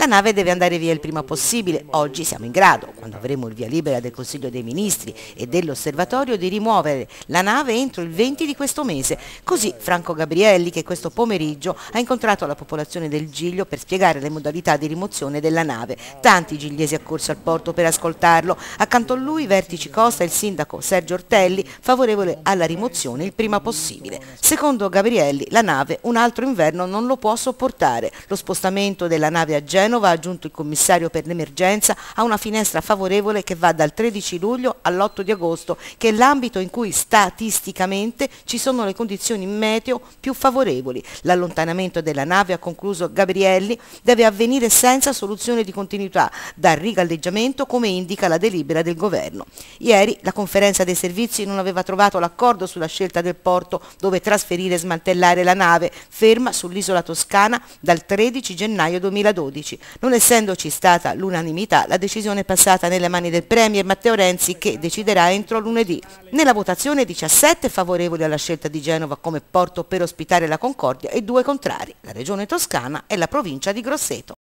La nave deve andare via il prima possibile. Oggi siamo in grado, quando avremo il via libera del Consiglio dei Ministri e dell'Osservatorio, di rimuovere la nave entro il 20 di questo mese. Così Franco Gabrielli, che questo pomeriggio ha incontrato la popolazione del Giglio per spiegare le modalità di rimozione della nave. Tanti gigliesi accorsi al porto per ascoltarlo. Accanto a lui vertici Costa e il sindaco Sergio Ortelli, favorevole alla rimozione il prima possibile. Secondo Gabrielli, la nave un altro inverno non lo può sopportare. Lo spostamento della nave a Genova Genova ha aggiunto il commissario per l'emergenza a una finestra favorevole che va dal 13 luglio all'8 di agosto, che è l'ambito in cui statisticamente ci sono le condizioni meteo più favorevoli. L'allontanamento della nave, ha concluso Gabrielli, deve avvenire senza soluzione di continuità, dal rigalleggiamento come indica la delibera del governo. Ieri la conferenza dei servizi non aveva trovato l'accordo sulla scelta del porto dove trasferire e smantellare la nave, ferma sull'isola toscana dal 13 gennaio 2012. Non essendoci stata l'unanimità, la decisione è passata nelle mani del Premier Matteo Renzi che deciderà entro lunedì. Nella votazione 17 favorevoli alla scelta di Genova come porto per ospitare la Concordia e due contrari, la regione toscana e la provincia di Grosseto.